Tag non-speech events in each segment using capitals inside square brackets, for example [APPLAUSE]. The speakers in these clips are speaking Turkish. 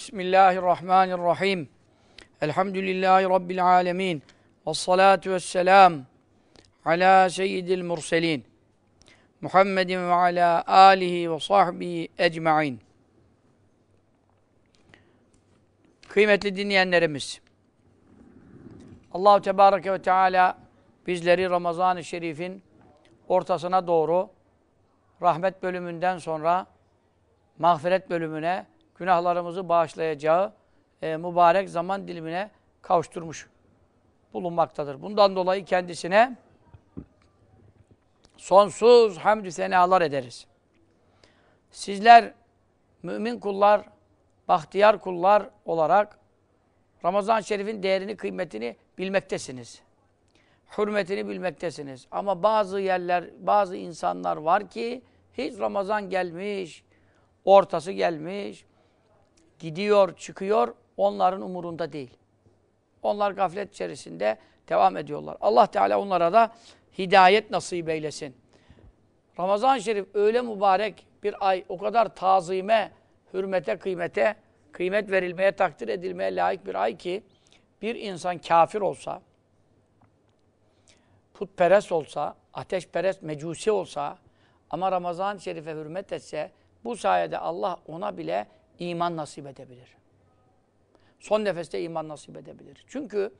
Bismillahirrahmanirrahim. Elhamdülillahi Rabbil alemin. Vessalatu vesselam ala seyyidil murselin. Muhammedin ve ala alihi ve sahbihi ecma'in. Kıymetli dinleyenlerimiz, allah Tebareke ve Teala bizleri Ramazan-ı Şerif'in ortasına doğru rahmet bölümünden sonra mağfiret bölümüne günahlarımızı bağışlayacağı e, mübarek zaman dilimine kavuşturmuş bulunmaktadır. Bundan dolayı kendisine sonsuz hamdü senalar ederiz. Sizler mümin kullar, bahtiyar kullar olarak Ramazan-ı Şerif'in değerini, kıymetini bilmektesiniz. Hürmetini bilmektesiniz. Ama bazı yerler, bazı insanlar var ki hiç Ramazan gelmiş, ortası gelmiş, gidiyor, çıkıyor onların umurunda değil. Onlar gaflet içerisinde devam ediyorlar. Allah Teala onlara da hidayet nasip eylesin. Ramazan-ı Şerif öyle mübarek bir ay, o kadar tazime, hürmete, kıymete, kıymet verilmeye, takdir edilmeye layık bir ay ki bir insan kafir olsa, putperest olsa, ateşperest, mecusi olsa ama Ramazan-ı Şerif'e hürmet etse bu sayede Allah ona bile iman nasip edebilir. Son nefeste iman nasip edebilir. Çünkü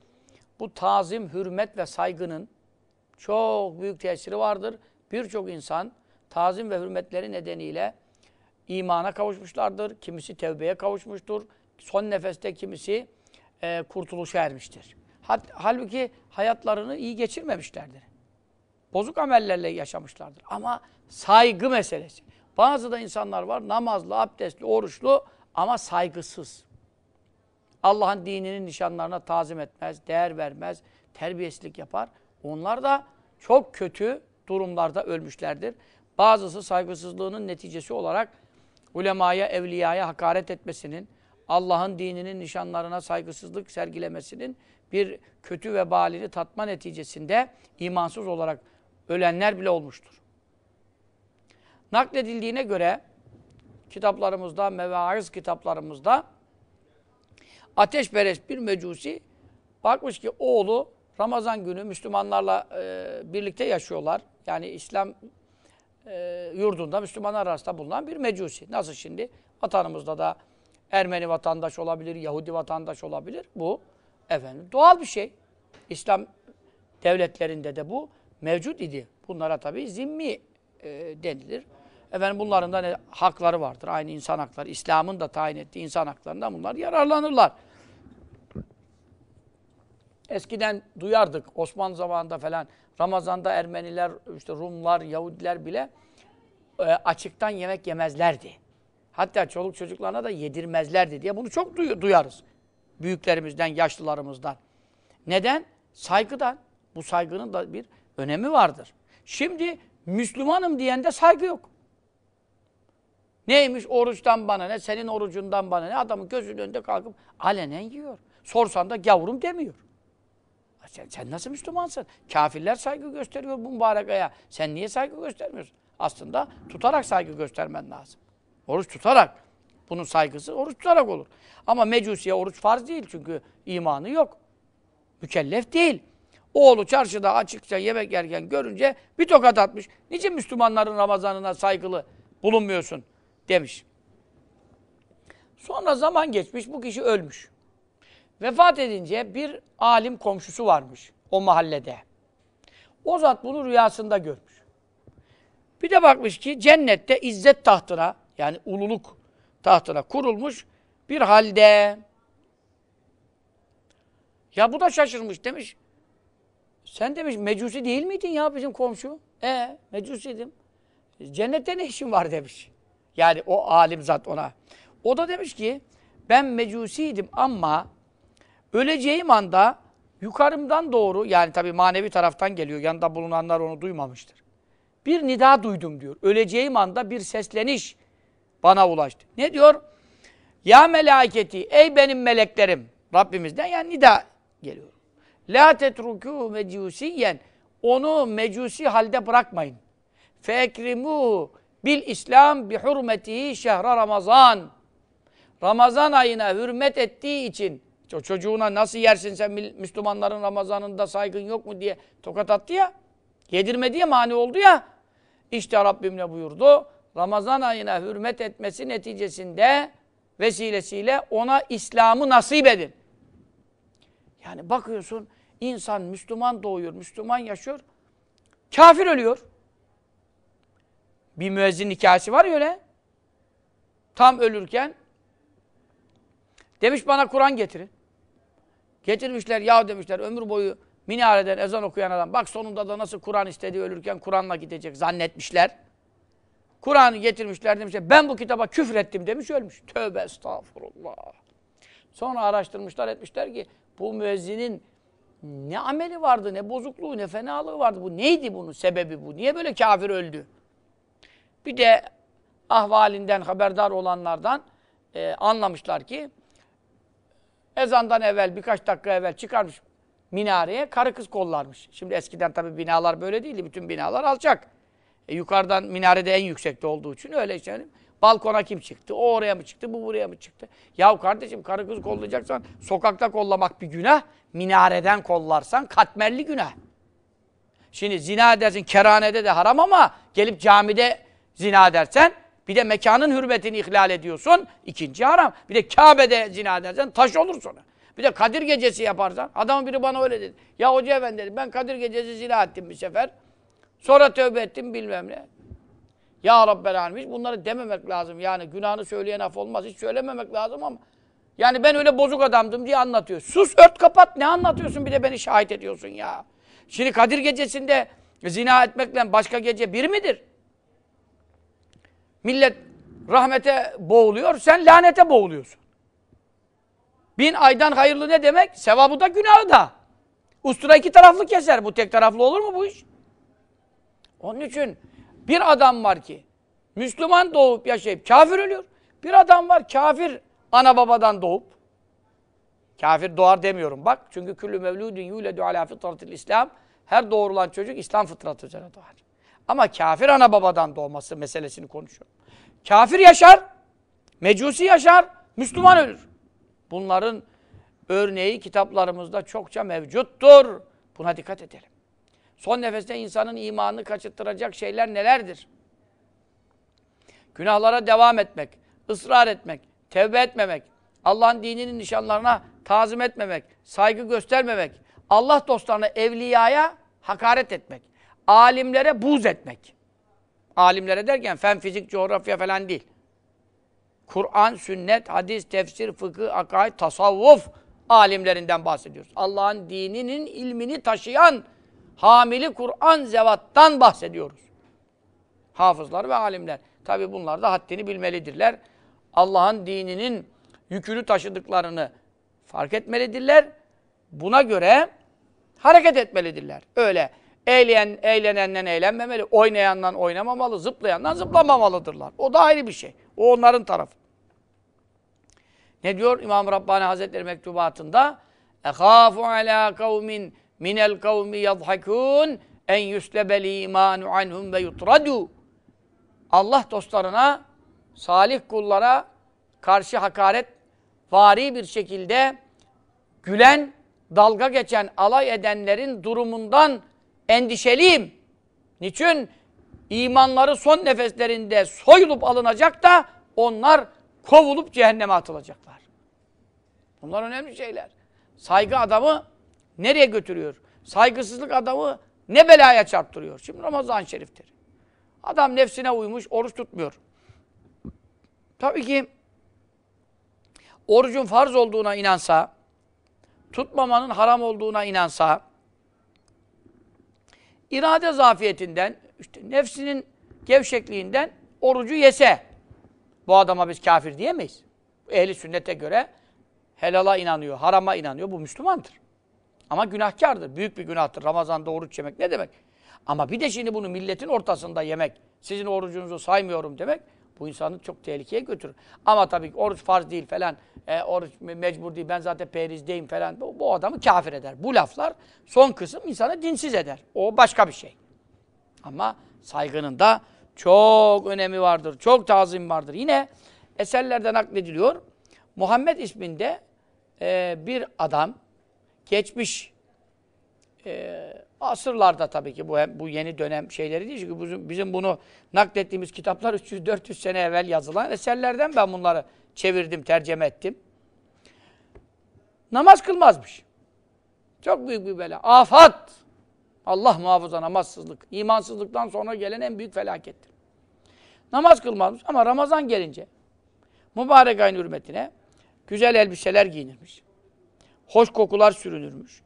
bu tazim, hürmet ve saygının çok büyük tesiri vardır. Birçok insan tazim ve hürmetleri nedeniyle imana kavuşmuşlardır. Kimisi tevbeye kavuşmuştur. Son nefeste kimisi e, kurtuluşa ermiştir. Hat, halbuki hayatlarını iyi geçirmemişlerdir. Bozuk amellerle yaşamışlardır. Ama saygı meselesi. Bazı da insanlar var namazlı, abdestli, oruçlu ama saygısız. Allah'ın dininin nişanlarına tazim etmez, değer vermez, terbiyesizlik yapar. Onlar da çok kötü durumlarda ölmüşlerdir. Bazısı saygısızlığının neticesi olarak ulemaya, evliyaya hakaret etmesinin, Allah'ın dininin nişanlarına saygısızlık sergilemesinin bir kötü vebalini tatma neticesinde imansız olarak ölenler bile olmuştur nakledildiğine göre kitaplarımızda, mevaiz kitaplarımızda ateşperest bir mecusi bakmış ki oğlu Ramazan günü Müslümanlarla e, birlikte yaşıyorlar. Yani İslam e, yurdunda Müslümanlar arasında bulunan bir mecusi. Nasıl şimdi? Vatanımızda da Ermeni vatandaş olabilir, Yahudi vatandaş olabilir. Bu efendim doğal bir şey. İslam devletlerinde de bu mevcut idi. Bunlara tabi zimmi e, denilir. Efendim bunların da ne, hakları vardır. Aynı insan hakları. İslam'ın da tayin ettiği insan haklarından bunlar yararlanırlar. Eskiden duyardık Osmanlı zamanında falan Ramazan'da Ermeniler, işte Rumlar, Yahudiler bile e, açıktan yemek yemezlerdi. Hatta çoluk çocuklarına da yedirmezlerdi diye bunu çok duy duyarız. Büyüklerimizden, yaşlılarımızdan. Neden? Saygıdan. Bu saygının da bir önemi vardır. Şimdi Müslümanım diyen de saygı yok. Neymiş oruçtan bana ne, senin orucundan bana ne. Adamın gözünün önünde kalkıp alenen yiyor. Sorsan da gavurum demiyor. Sen, sen nasıl Müslümansın? Kafirler saygı gösteriyor bu mübarek aya. Sen niye saygı göstermiyorsun? Aslında tutarak saygı göstermen lazım. Oruç tutarak. Bunun saygısı oruç tutarak olur. Ama mecusiye oruç farz değil çünkü imanı yok. Mükellef değil. Oğlu çarşıda açıkça yemek yerken görünce bir tokat atmış. Niçin Müslümanların Ramazanına saygılı bulunmuyorsun? demiş. Sonra zaman geçmiş, bu kişi ölmüş. Vefat edince bir alim komşusu varmış o mahallede. O zat bunu rüyasında görmüş. Bir de bakmış ki cennette izzet tahtına yani ululuk tahtına kurulmuş bir halde. Ya bu da şaşırmış demiş. Sen demiş mecusi değil miydin ya bizim komşu? E mecusiydim. Cennette ne işin var demiş. Yani o alim zat ona. O da demiş ki ben mecusiydim ama öleceğim anda yukarımdan doğru yani tabii manevi taraftan geliyor. Yanında bulunanlar onu duymamıştır. Bir nida duydum diyor. Öleceğim anda bir sesleniş bana ulaştı. Ne diyor? Ya melaketi ey benim meleklerim Rabbimizden yani nida geliyor. La tetruku mecusiyen onu mecusi halde bırakmayın. Fekrimuhu Bil İslam bi hurmetihi şehre Ramazan. Ramazan ayına hürmet ettiği için çocuğuna nasıl yersin sen Müslümanların Ramazan'ında saygın yok mu diye tokat attı ya. yedirme diye mani oldu ya. İşte Rabbim ne buyurdu? Ramazan ayına hürmet etmesi neticesinde vesilesiyle ona İslam'ı nasip edin. Yani bakıyorsun insan Müslüman doğuyor, Müslüman yaşıyor. Kafir ölüyor. Bir müezzin hikayesi var ya öyle. Tam ölürken demiş bana Kur'an getirin. Getirmişler ya demişler ömür boyu minareden ezan okuyan adam. Bak sonunda da nasıl Kur'an istedi ölürken Kur'an'la gidecek zannetmişler. Kur'an'ı getirmişler demişler. Ben bu kitaba küfrettim demiş ölmüş. Tövbe estağfurullah. Sonra araştırmışlar etmişler ki bu müezzinin ne ameli vardı, ne bozukluğu, ne fenalığı vardı. Bu neydi bunun sebebi bu? Niye böyle kafir öldü? Bir de ahvalinden haberdar olanlardan e, anlamışlar ki ezandan evvel birkaç dakika evvel çıkarmış minareye karı kız kollarmış. Şimdi eskiden tabii binalar böyle değildi. Bütün binalar alçak. E, yukarıdan minarede en yüksekte olduğu için öyle işte balkona kim çıktı? O oraya mı çıktı? Bu buraya mı çıktı? Yahu kardeşim karı kız kollayacaksan sokakta kollamak bir günah. Minareden kollarsan katmerli günah. Şimdi zina edersin keranede de haram ama gelip camide zina dersen bir de mekanın hürmetini ihlal ediyorsun. ikinci haram. Bir de Kabe'de zina edersen taş olur sonra. Bir de Kadir Gecesi yaparsan. Adam biri bana öyle dedi. Ya Hoca Efendi dedi ben Kadir Gecesi zina ettim bir sefer. Sonra tövbe ettim bilmem ne. Ya Rabbel Alemin. Hiç bunları dememek lazım. Yani günahını söyleyen af olmaz. Hiç söylememek lazım ama. Yani ben öyle bozuk adamdım diye anlatıyor. Sus ört kapat ne anlatıyorsun bir de beni şahit ediyorsun ya. Şimdi Kadir Gecesi'nde zina etmekle başka gece bir midir? Millet rahmete boğuluyor, sen lanete boğuluyorsun. Bin aydan hayırlı ne demek? Sevabı da günahı da. Ustura iki taraflı keser. Bu tek taraflı olur mu bu iş? Onun için bir adam var ki Müslüman doğup yaşayıp kafir ölüyor. Bir adam var kafir ana babadan doğup kafir doğar demiyorum bak. Çünkü küllü mevludun yüledü ala fitratil İslam her doğrulan çocuk İslam fıtratı üzerine doğar. Ama kafir ana babadan doğması meselesini konuşuyor. Kafir yaşar, mecusi yaşar, Müslüman ölür. Bunların örneği kitaplarımızda çokça mevcuttur. Buna dikkat edelim. Son nefeste insanın imanını kaçırttıracak şeyler nelerdir? Günahlara devam etmek, ısrar etmek, tevbe etmemek, Allah'ın dininin nişanlarına tazim etmemek, saygı göstermemek, Allah dostlarına, evliyaya hakaret etmek alimlere buz etmek. Alimlere derken fen, fizik, coğrafya falan değil. Kur'an, sünnet, hadis, tefsir, fıkıh, akaid, tasavvuf alimlerinden bahsediyoruz. Allah'ın dininin ilmini taşıyan hamili Kur'an zevattan bahsediyoruz. Hafızlar ve alimler. Tabi bunlar da haddini bilmelidirler. Allah'ın dininin yükünü taşıdıklarını fark etmelidirler. Buna göre hareket etmelidirler. Öyle Eğlen, eğlenenden eğlenmemeli, oynayandan oynamamalı, zıplayandan zıplamamalıdırlar. O da ayrı bir şey. O onların tarafı. Ne diyor İmam Rabbani Hazretleri mektubatında? Ekhafu ala kavmin minel kavmi yadhakun en yuslebel imanu anhum ve yutradu. Allah dostlarına, salih kullara karşı hakaret vari bir şekilde gülen, dalga geçen, alay edenlerin durumundan endişeliyim. Niçin? İmanları son nefeslerinde soyulup alınacak da onlar kovulup cehenneme atılacaklar. Bunlar önemli şeyler. Saygı adamı nereye götürüyor? Saygısızlık adamı ne belaya çarptırıyor? Şimdi Ramazan Şerif'tir. Adam nefsine uymuş, oruç tutmuyor. Tabii ki orucun farz olduğuna inansa, tutmamanın haram olduğuna inansa, irade zafiyetinden, işte nefsinin gevşekliğinden orucu yese bu adama biz kafir diyemeyiz. Ehli sünnete göre helala inanıyor, harama inanıyor. Bu Müslümandır. Ama günahkardır. Büyük bir günahtır. Ramazan'da oruç yemek ne demek? Ama bir de şimdi bunu milletin ortasında yemek, sizin orucunuzu saymıyorum demek, bu insanı çok tehlikeye götürür. Ama tabii oruç farz değil falan, e, oruç mecbur değil, ben zaten perizdeyim falan. Bu, bu adamı kafir eder. Bu laflar son kısım insanı dinsiz eder. O başka bir şey. Ama saygının da çok önemi vardır, çok tazim vardır. Yine eserlerden naklediliyor. Muhammed isminde e, bir adam geçmiş e, Asırlarda tabii ki bu hem bu yeni dönem şeyleri değil. Çünkü bizim, bizim bunu naklettiğimiz kitaplar 300-400 sene evvel yazılan eserlerden ben bunları çevirdim, tercüme ettim. Namaz kılmazmış. Çok büyük bir bela. Afat! Allah muhafaza namazsızlık. imansızlıktan sonra gelen en büyük felakettir. Namaz kılmazmış ama Ramazan gelince mübarek ayın hürmetine güzel elbiseler giyinirmiş. Hoş kokular sürünürmüş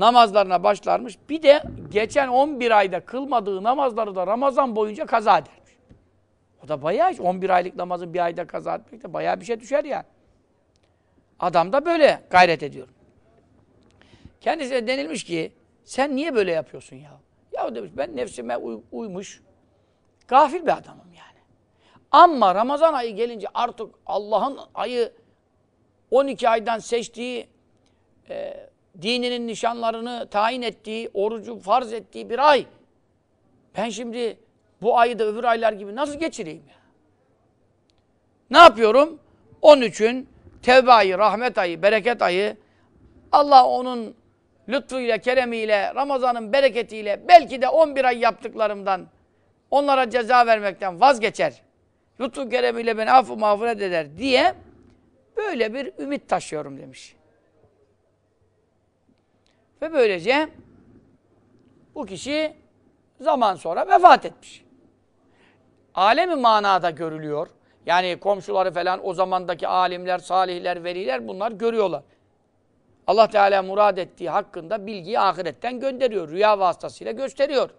namazlarına başlarmış. Bir de geçen 11 ayda kılmadığı namazları da Ramazan boyunca kaza edermiş. O da bayağı 11 aylık namazı bir ayda kaza etmek de bayağı bir şey düşer yani. Adam da böyle gayret ediyor. Kendisine denilmiş ki sen niye böyle yapıyorsun ya? Ya demiş ben nefsime uy uymuş gafil bir adamım yani. Ama Ramazan ayı gelince artık Allah'ın ayı 12 aydan seçtiği e, dininin nişanlarını tayin ettiği, orucu farz ettiği bir ay. Ben şimdi bu ayı da öbür aylar gibi nasıl geçireyim ya? Ne yapıyorum? 13'ün tevbe ayı, rahmet ayı, bereket ayı. Allah onun lütfuyla, keremiyle, Ramazan'ın bereketiyle belki de 11 ay yaptıklarımdan onlara ceza vermekten vazgeçer. Lütfu keremiyle beni affı mağfiret eder diye böyle bir ümit taşıyorum demiş. Ve böylece bu kişi zaman sonra vefat etmiş. Alemi manada görülüyor. Yani komşuları falan o zamandaki alimler, salihler, veliler bunlar görüyorlar. Allah Teala murad ettiği hakkında bilgiyi ahiretten gönderiyor. Rüya vasıtasıyla gösteriyor.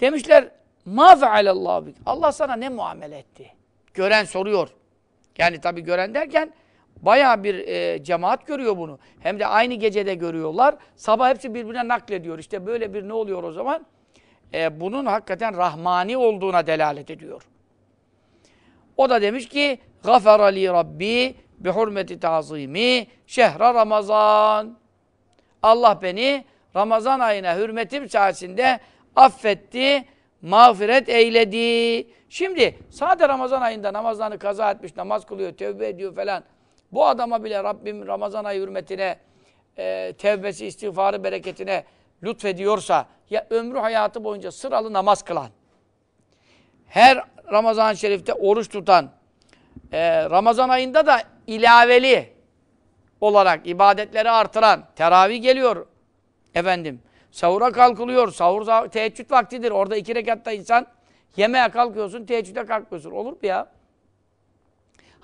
Demişler ma fealallahu bik. Allah sana ne muamele etti? Gören soruyor. Yani tabi gören derken Baya bir e, cemaat görüyor bunu. Hem de aynı gecede görüyorlar. Sabah hepsi birbirine naklediyor. İşte böyle bir ne oluyor o zaman? E, bunun hakikaten rahmani olduğuna delalet ediyor. O da demiş ki غَفَرَ لِي رَبِّي بِحُرْمَةِ تَعْظِيمِ şehra Ramazan Allah beni Ramazan ayına hürmetim sayesinde affetti, mağfiret eyledi. Şimdi sadece Ramazan ayında namazlarını kaza etmiş, namaz kılıyor, tövbe ediyor falan. Bu adama bile Rabbim Ramazan ayı hürmetine, e, tevbesi, istiğfarı, bereketine lütfediyorsa, ya ömrü hayatı boyunca sıralı namaz kılan, her Ramazan-ı Şerif'te oruç tutan, e, Ramazan ayında da ilaveli olarak ibadetleri artıran, teravih geliyor efendim, sahura kalkılıyor, sahur teheccüd vaktidir, orada iki rekatta insan yemeğe kalkıyorsun, teheccüde kalkmıyorsun, olur mu ya?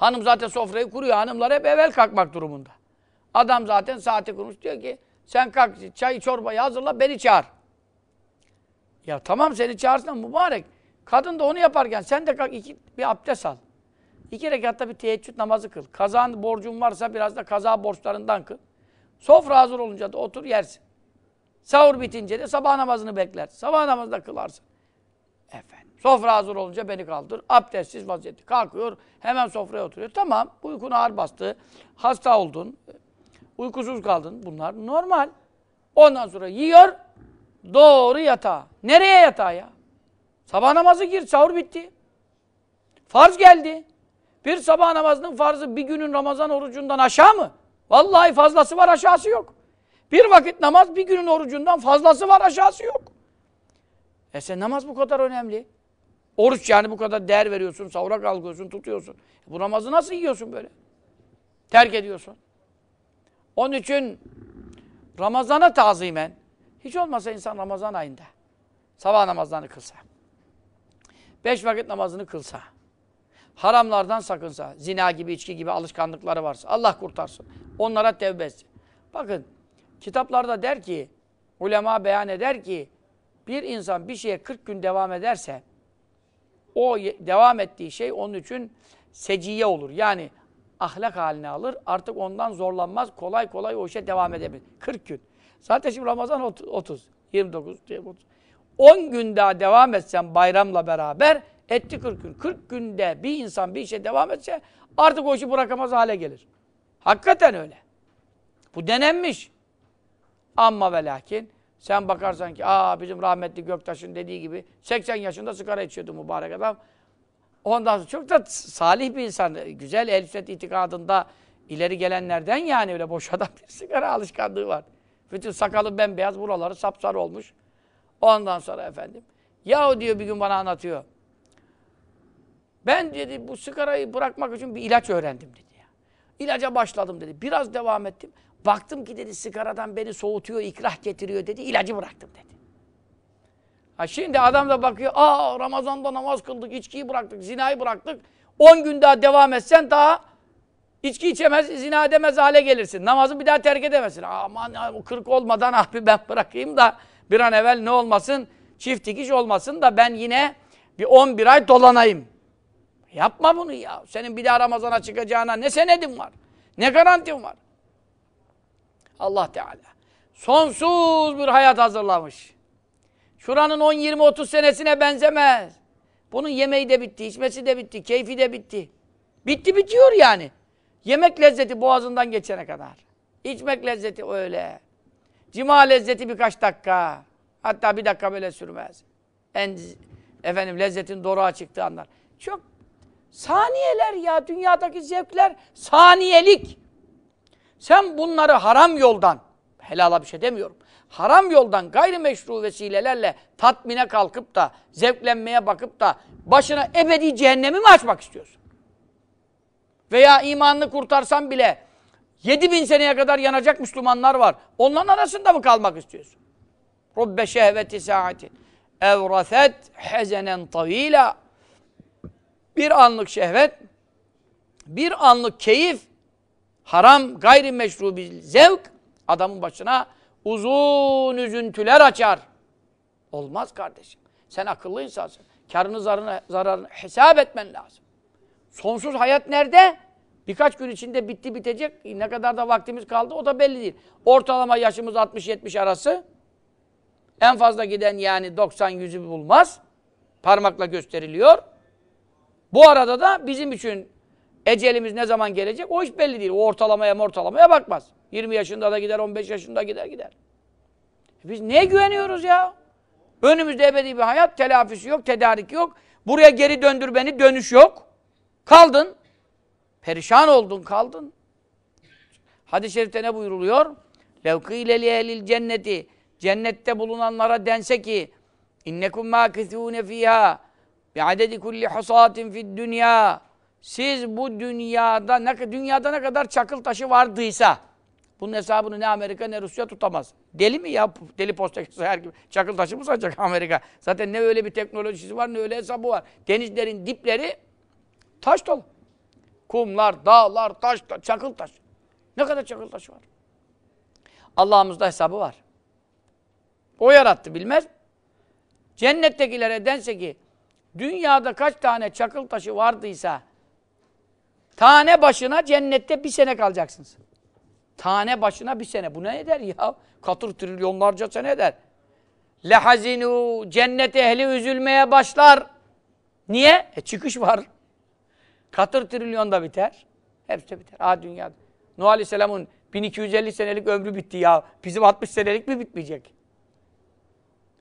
Hanım zaten sofrayı kuruyor. Hanımlar hep evvel kalkmak durumunda. Adam zaten saati kurmuş. Diyor ki sen kalk çayı çorbayı hazırla beni çağır. Ya tamam seni çağırsın mübarek. Kadın da onu yaparken sen de kalk iki, bir abdest al. İki rekatta bir teheccüd namazı kıl. Kazan borcun varsa biraz da kaza borçlarından kıl. Sofra hazır olunca da otur yersin. Sahur bitince de sabah namazını bekler. Sabah namazını da kılarsın. Sofra hazır olunca beni kaldır. Abdestsiz vaziyette kalkıyor. Hemen sofraya oturuyor. Tamam uykun ağır bastı. Hasta oldun. Uykusuz kaldın. Bunlar normal. Ondan sonra yiyor. Doğru yatağa. Nereye yatağa ya? Sabah namazı gir. Sahur bitti. Farz geldi. Bir sabah namazının farzı bir günün Ramazan orucundan aşağı mı? Vallahi fazlası var aşağısı yok. Bir vakit namaz bir günün orucundan fazlası var aşağısı yok. E sen namaz bu kadar önemli. Oruç yani bu kadar değer veriyorsun, savra kalkıyorsun, tutuyorsun. Bu namazı nasıl yiyorsun böyle? Terk ediyorsun. Onun için Ramazan'a tazimen, hiç olmasa insan Ramazan ayında sabah namazlarını kılsa, beş vakit namazını kılsa, haramlardan sakınsa, zina gibi, içki gibi alışkanlıkları varsa, Allah kurtarsın. Onlara tevbe etsin. Bakın, kitaplarda der ki, ulema beyan eder ki, bir insan bir şeye 40 gün devam ederse, o devam ettiği şey onun için seciye olur. Yani ahlak haline alır. Artık ondan zorlanmaz. Kolay kolay o işe devam edebilir. 40 gün. Zaten şimdi Ramazan 30, 29, 30. 10 gün daha devam etsen bayramla beraber etti 40 gün. 40 günde bir insan bir işe devam etse artık o işi bırakamaz hale gelir. Hakikaten öyle. Bu denenmiş. Amma ve lakin sen bakarsan ki aa bizim rahmetli Göktaş'ın dediği gibi 80 yaşında sigara içiyordu mübarek adam. Ondan sonra çok da salih bir insan. Güzel elbise itikadında ileri gelenlerden yani öyle boş adam bir sigara alışkanlığı var. Bütün sakalı bembeyaz buraları sapsar olmuş. Ondan sonra efendim. Yahu diyor bir gün bana anlatıyor. Ben dedi bu sigarayı bırakmak için bir ilaç öğrendim dedi. Ya. İlaca başladım dedi. Biraz devam ettim. Baktım ki dedi sigaradan beni soğutuyor, ikrah getiriyor dedi. İlacı bıraktım dedi. Ha şimdi adam da bakıyor. Aa Ramazan'da namaz kıldık, içkiyi bıraktık, zinayı bıraktık. 10 gün daha devam etsen daha içki içemez, zina edemez hale gelirsin. Namazı bir daha terk edemezsin. Aman kırk olmadan ah bir [LAUGHS] ben bırakayım da bir an evvel ne olmasın? Çift dikiş olmasın da ben yine bir 11 ay dolanayım. Yapma bunu ya. Senin bir daha Ramazan'a çıkacağına ne senedin var? Ne garantin var? Allah Teala. Sonsuz bir hayat hazırlamış. Şuranın 10, 20, 30 senesine benzemez. Bunun yemeği de bitti, içmesi de bitti, keyfi de bitti. Bitti bitiyor yani. Yemek lezzeti boğazından geçene kadar. İçmek lezzeti öyle. Cima lezzeti birkaç dakika. Hatta bir dakika bile sürmez. En efendim lezzetin doruğa çıktığı anlar. Çok saniyeler ya dünyadaki zevkler saniyelik. Sen bunları haram yoldan, helala bir şey demiyorum, haram yoldan gayrimeşru vesilelerle tatmine kalkıp da, zevklenmeye bakıp da başına ebedi cehennemi mi açmak istiyorsun? Veya imanını kurtarsan bile 7 bin seneye kadar yanacak Müslümanlar var. Onların arasında mı kalmak istiyorsun? Rubbe şehveti saatin evraset hezenen tavila bir anlık şehvet bir anlık keyif haram, gayri meşru bir zevk adamın başına uzun üzüntüler açar. Olmaz kardeşim. Sen akıllı insansın. Karını zararını, zararını hesap etmen lazım. Sonsuz hayat nerede? Birkaç gün içinde bitti bitecek. Ne kadar da vaktimiz kaldı o da belli değil. Ortalama yaşımız 60-70 arası. En fazla giden yani 90-100'ü bulmaz. Parmakla gösteriliyor. Bu arada da bizim için Ecelimiz ne zaman gelecek o hiç belli değil. O ortalamaya ortalamaya bakmaz. 20 yaşında da gider, 15 yaşında gider gider. E biz neye güveniyoruz ya? Önümüzde ebedi bir hayat, telafisi yok, tedarik yok. Buraya geri döndür beni, dönüş yok. Kaldın. Perişan oldun, kaldın. Hadis-i şerifte ne buyuruluyor? Levkîle li ehlil cenneti Cennette bulunanlara dense ki innekum mâkithûne fîhâ bi'adedi kulli husâtin fid dünya siz bu dünyada ne, dünyada ne kadar çakıl taşı vardıysa bunun hesabını ne Amerika ne Rusya tutamaz. Deli mi ya? Deli posta her gibi. Çakıl taşı mı satacak Amerika? Zaten ne öyle bir teknolojisi var ne öyle hesabı var. Denizlerin dipleri taş dolu. Kumlar, dağlar, taş, taş çakıl taş. Ne kadar çakıl taşı var? Allah'ımızda hesabı var. O yarattı bilmez. Cennettekilere dense ki dünyada kaç tane çakıl taşı vardıysa Tane başına cennette bir sene kalacaksınız. Tane başına bir sene. Bu ne eder ya? Katır trilyonlarca sene eder. Lehazinu cennet ehli üzülmeye başlar. Niye? E çıkış var. Katır trilyonda biter. Hepsi de biter. Aa dünya. Nuh Aleyhisselam'ın 1250 senelik ömrü bitti ya. Bizim 60 senelik mi bitmeyecek?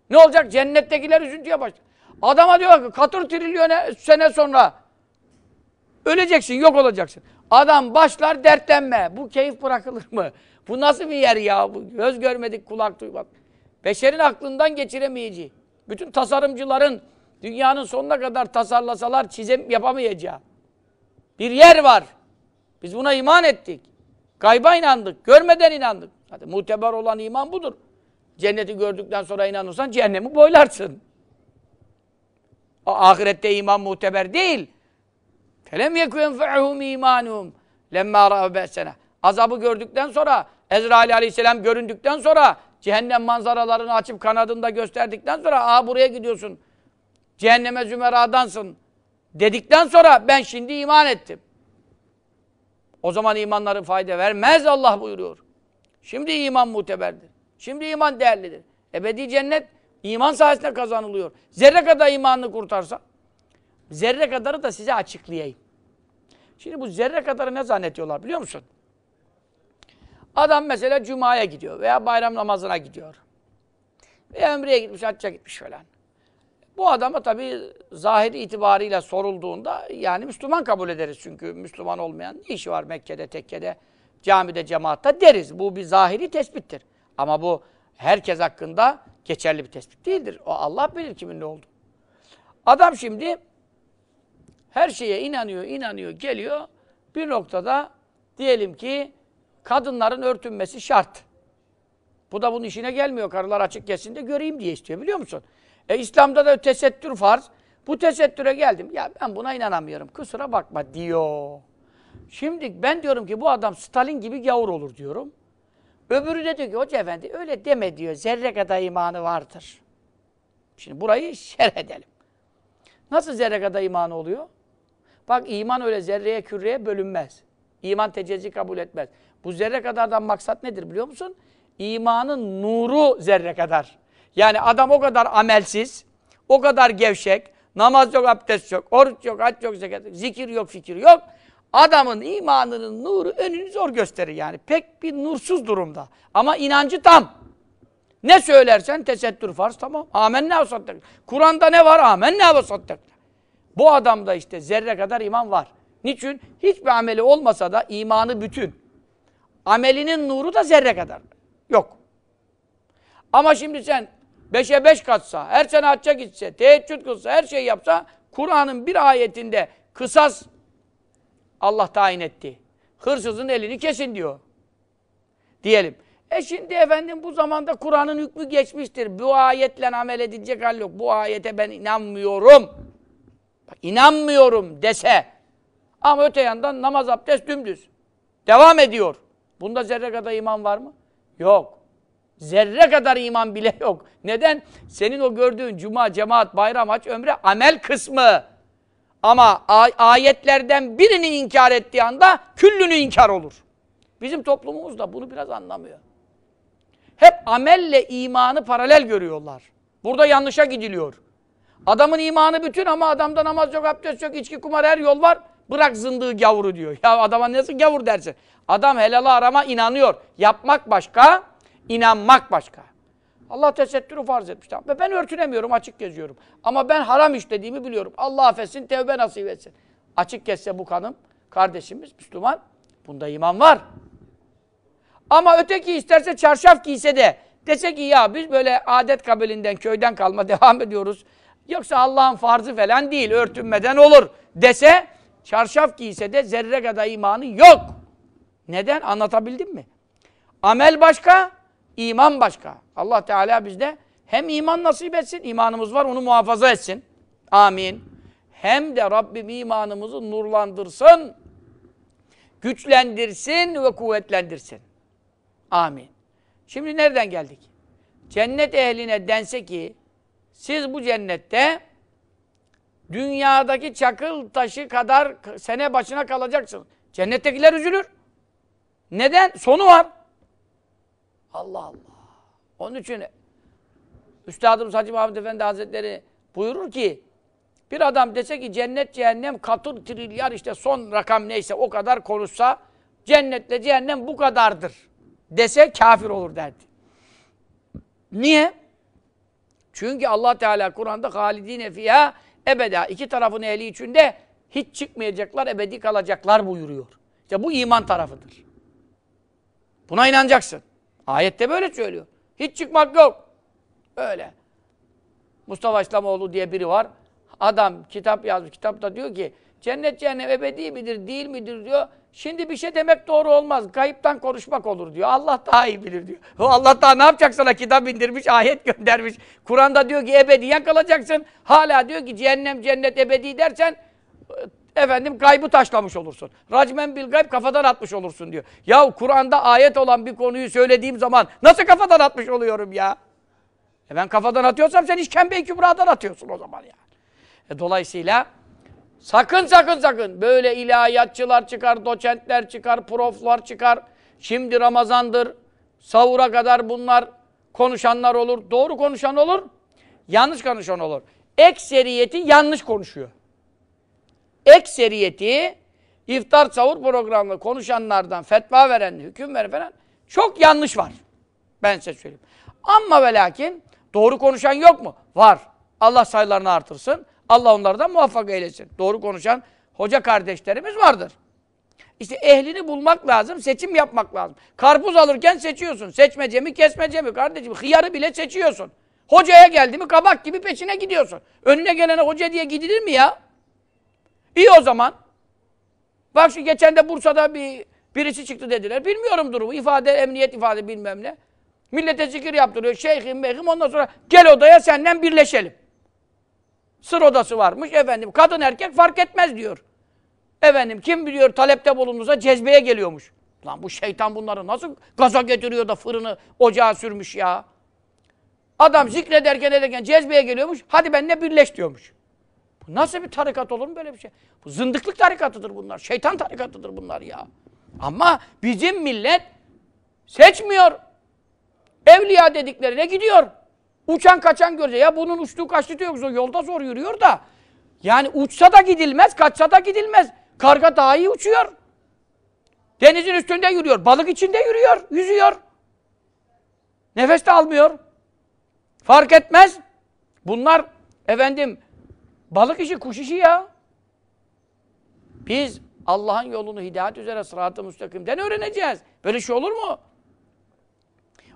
Ne olacak? Cennettekiler üzüntüye başlar. Adama diyor ki katır trilyon sene sonra Öleceksin, yok olacaksın. Adam başlar dertlenme. Bu keyif bırakılır mı? Bu nasıl bir yer ya? Bu göz görmedik, kulak duymadık. Beşerin aklından geçiremeyeceği. Bütün tasarımcıların dünyanın sonuna kadar tasarlasalar çizim yapamayacağı. Bir yer var. Biz buna iman ettik. Kayba inandık, görmeden inandık. Hadi muteber olan iman budur. Cenneti gördükten sonra inanırsan cehennemi boylarsın. Ahirette iman muteber değil. Felem yekun fe'hum imanuhum lemma ra'u Azabı gördükten sonra Ezrail aleyhisselam göründükten sonra cehennem manzaralarını açıp kanadında gösterdikten sonra aa buraya gidiyorsun. Cehenneme zümeradansın. Dedikten sonra ben şimdi iman ettim. O zaman imanların fayda vermez Allah buyuruyor. Şimdi iman muteberdir. Şimdi iman değerlidir. Ebedi cennet iman sayesinde kazanılıyor. Zerre kadar imanını kurtarsa Zerre kadarı da size açıklayayım. Şimdi bu zerre kadarı ne zannetiyorlar biliyor musun? Adam mesela cumaya gidiyor veya bayram namazına gidiyor. Veya ömreye gitmiş, hacca gitmiş falan. Bu adama tabii zahiri itibarıyla sorulduğunda yani Müslüman kabul ederiz. Çünkü Müslüman olmayan ne işi var Mekke'de, tekkede, camide, cemaatta deriz. Bu bir zahiri tespittir. Ama bu herkes hakkında geçerli bir tespit değildir. O Allah bilir kimin ne oldu. Adam şimdi her şeye inanıyor, inanıyor, geliyor. Bir noktada diyelim ki kadınların örtünmesi şart. Bu da bunun işine gelmiyor. Karılar açık geçsin de göreyim diye istiyor biliyor musun? E İslam'da da tesettür farz. Bu tesettüre geldim. Ya ben buna inanamıyorum. Kusura bakma diyor. Şimdi ben diyorum ki bu adam Stalin gibi gavur olur diyorum. Öbürü de diyor ki hoca efendi öyle deme diyor. Zerre kadar imanı vardır. Şimdi burayı şer edelim. Nasıl zerre kadar imanı oluyor? Bak iman öyle zerreye küreye bölünmez. İman tecezzi kabul etmez. Bu zerre kadardan maksat nedir biliyor musun? İmanın nuru zerre kadar. Yani adam o kadar amelsiz, o kadar gevşek, namaz yok, abdest yok, oruç yok, aç yok, zekat yok, zikir yok, fikir yok. Adamın imanının nuru önünü zor gösterir yani. Pek bir nursuz durumda. Ama inancı tam. Ne söylersen tesettür farz tamam. Amenna ve saddek. Kur'an'da ne var? Amenna ve saddek. Bu adamda işte zerre kadar iman var. Niçin? Hiçbir ameli olmasa da imanı bütün. Amelinin nuru da zerre kadar. Yok. Ama şimdi sen beşe beş katsa, her sene hacca gitse, teheccüd kılsa, her şey yapsa, Kur'an'ın bir ayetinde kısas Allah tayin etti. Hırsızın elini kesin diyor. Diyelim. E şimdi efendim bu zamanda Kur'an'ın hükmü geçmiştir. Bu ayetle amel edilecek hal yok. Bu ayete ben inanmıyorum İnanmıyorum dese ama öte yandan namaz abdest dümdüz. Devam ediyor. Bunda zerre kadar iman var mı? Yok. Zerre kadar iman bile [LAUGHS] yok. Neden? Senin o gördüğün cuma, cemaat, bayram, aç ömre amel kısmı. Ama ayetlerden birini inkar ettiği anda küllünü inkar olur. Bizim toplumumuz da bunu biraz anlamıyor. Hep amelle imanı paralel görüyorlar. Burada yanlışa gidiliyor. Adamın imanı bütün ama adamda namaz yok, abdest yok, içki, kumar her yol var. Bırak zındığı gavuru diyor. Ya adama nasıl gavur dersin? Adam helala arama inanıyor. Yapmak başka, inanmak başka. Allah tesettürü farz etmiş. Tamam. Ve ben örtünemiyorum, açık geziyorum. Ama ben haram işlediğimi biliyorum. Allah affetsin, tevbe nasip etsin. Açık kesse bu kanım, kardeşimiz Müslüman. Bunda iman var. Ama öteki isterse çarşaf giyse de dese ki ya biz böyle adet kabilinden, köyden kalma [LAUGHS] devam ediyoruz. Yoksa Allah'ın farzı falan değil, örtünmeden olur dese, çarşaf giyse de zerre kadar imanı yok. Neden? Anlatabildim mi? Amel başka, iman başka. Allah Teala bizde hem iman nasip etsin, imanımız var onu muhafaza etsin. Amin. Hem de Rabbim imanımızı nurlandırsın, güçlendirsin ve kuvvetlendirsin. Amin. Şimdi nereden geldik? Cennet ehline dense ki siz bu cennette dünyadaki çakıl taşı kadar sene başına kalacaksınız. Cennettekiler üzülür. Neden? Sonu var. Allah Allah. Onun için Üstadımız Hacı Mahmud Efendi Hazretleri buyurur ki bir adam dese ki cennet cehennem katır trilyar işte son rakam neyse o kadar konuşsa cennetle cehennem bu kadardır dese kafir olur derdi. Niye? Çünkü Allah Teala Kur'an'da halidine fiha ebeda. İki tarafın ehli içinde hiç çıkmayacaklar, ebedi kalacaklar buyuruyor. İşte bu iman tarafıdır. Buna inanacaksın. Ayette böyle söylüyor. Hiç çıkmak yok. Öyle. Mustafa İslamoğlu diye biri var. Adam kitap yazmış. Kitapta diyor ki Cennet cehennem ebedi midir, değil midir diyor. Şimdi bir şey demek doğru olmaz. Kayıptan konuşmak olur diyor. Allah daha iyi bilir diyor. O Allah daha ne yapacak sana? Kitap indirmiş, ayet göndermiş. Kur'an'da diyor ki ebediyen kalacaksın. Hala diyor ki cehennem, cennet ebedi dersen efendim gaybı taşlamış olursun. Racmen bil gayb kafadan atmış olursun diyor. Ya Kur'an'da ayet olan bir konuyu söylediğim zaman nasıl kafadan atmış oluyorum ya? E ben kafadan atıyorsam sen işkembe-i kübradan atıyorsun o zaman yani. E dolayısıyla Sakın sakın sakın böyle ilahiyatçılar çıkar, doçentler çıkar, proflar çıkar. Şimdi Ramazan'dır, savura kadar bunlar konuşanlar olur. Doğru konuşan olur, yanlış konuşan olur. Ekseriyeti yanlış konuşuyor. Ekseriyeti iftar savur programlı konuşanlardan, fetva veren, hüküm veren falan çok yanlış var. Ben size söyleyeyim. Ama ve lakin doğru konuşan yok mu? Var. Allah sayılarını artırsın. Allah onlardan muvaffak eylesin. Doğru konuşan hoca kardeşlerimiz vardır. İşte ehlini bulmak lazım, seçim yapmak lazım. Karpuz alırken seçiyorsun. Seçmece mi, kesmece mi kardeşim? Hıyarı bile seçiyorsun. Hocaya geldi mi kabak gibi peşine gidiyorsun. Önüne gelene hoca diye gidilir mi ya? İyi o zaman. Bak şu geçen de Bursa'da bir birisi çıktı dediler. Bilmiyorum durumu. İfade, emniyet ifade bilmem ne. Millete zikir yaptırıyor. Şeyhim, mehim. Ondan sonra gel odaya senden birleşelim. Sır odası varmış efendim. Kadın erkek fark etmez diyor. Efendim kim biliyor talepte bulunursa cezbeye geliyormuş. Lan bu şeytan bunları nasıl gaza getiriyor da fırını ocağa sürmüş ya. Adam zikrederken ederken cezbeye geliyormuş. Hadi benimle birleş diyormuş. Bu nasıl bir tarikat olur mu böyle bir şey? Bu zındıklık tarikatıdır bunlar. Şeytan tarikatıdır bunlar ya. Ama bizim millet seçmiyor. Evliya dediklerine gidiyor. Uçan kaçan göreceğiz. Ya bunun uçtuğu kaçtığı yok. Yolda zor yürüyor da. Yani uçsa da gidilmez, kaçsa da gidilmez. Karga daha iyi uçuyor. Denizin üstünde yürüyor. Balık içinde yürüyor, yüzüyor. Nefes de almıyor. Fark etmez. Bunlar efendim balık işi, kuş işi ya. Biz Allah'ın yolunu hidayet üzere sıratı müstakimden öğreneceğiz. Böyle şey olur mu?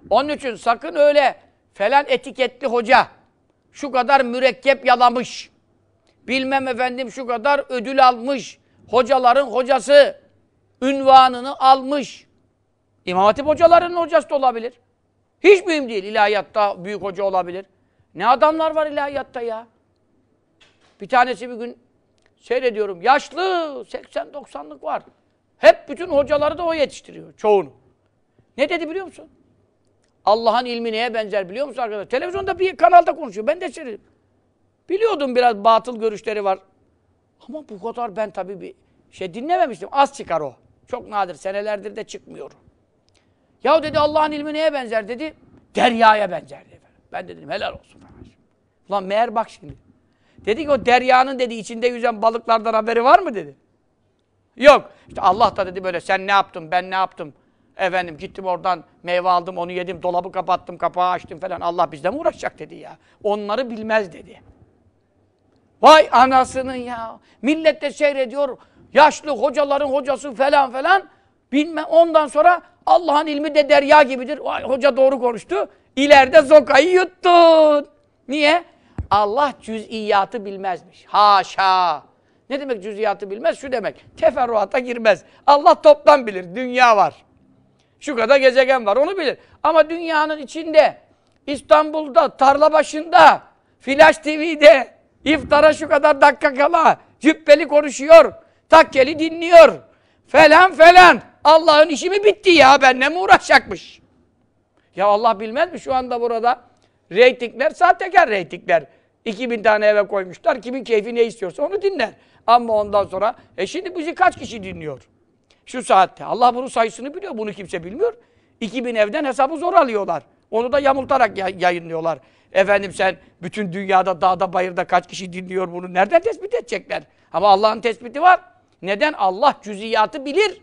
Onun için sakın öyle Falan etiketli hoca şu kadar mürekkep yalamış. Bilmem efendim şu kadar ödül almış. Hocaların hocası ünvanını almış. İmam Hatip hocalarının hocası da olabilir. Hiç mühim değil. ilahiyatta büyük hoca olabilir. Ne adamlar var ilahiyatta ya. Bir tanesi bir gün seyrediyorum. Yaşlı 80-90'lık var. Hep bütün hocaları da o yetiştiriyor çoğunu. Ne dedi biliyor musun? Allah'ın ilmi neye benzer biliyor musun arkadaşlar? Televizyonda bir kanalda konuşuyor. Ben de içerim. Şey Biliyordum biraz batıl görüşleri var. Ama bu kadar ben tabii bir şey dinlememiştim. Az çıkar o. Çok nadir. Senelerdir de çıkmıyor. Ya dedi Allah'ın ilmi neye benzer dedi. Deryaya benzer dedi. Ben dedim helal olsun. Ulan meğer bak şimdi. Dedi ki o deryanın dedi içinde yüzen balıklardan haberi var mı dedi. Yok. İşte Allah da dedi böyle sen ne yaptın ben ne yaptım. Efendim gittim oradan meyve aldım, onu yedim, dolabı kapattım, kapağı açtım falan. Allah bizle mi uğraşacak dedi ya. Onları bilmez dedi. Vay anasının ya. Millet de seyrediyor. Yaşlı hocaların hocası falan falan. bilme ondan sonra Allah'ın ilmi de derya gibidir. Vay hoca doğru konuştu. İleride zokayı yuttun. Niye? Allah cüz'iyatı bilmezmiş. Haşa. Ne demek cüz'iyatı bilmez? Şu demek. Teferruata girmez. Allah toptan bilir. Dünya var. Şu kadar gezegen var onu bilir. Ama dünyanın içinde İstanbul'da, tarla başında, Flash TV'de, iftara şu kadar dakika kala, cübbeli konuşuyor, takkeli dinliyor, falan falan. Allah'ın işi mi bitti ya, benle mi uğraşacakmış? Ya Allah bilmez mi şu anda burada? Reytingler, sahtekar reytingler. 2000 tane eve koymuşlar, kimin keyfi ne istiyorsa onu dinler. Ama ondan sonra, e şimdi bizi kaç kişi dinliyor? Şu saatte. Allah bunun sayısını biliyor. Bunu kimse bilmiyor. 2000 evden hesabı zor alıyorlar. Onu da yamultarak yayınlıyorlar. Efendim sen bütün dünyada dağda bayırda kaç kişi dinliyor bunu nereden tespit edecekler? Ama Allah'ın tespiti var. Neden? Allah cüziyatı bilir.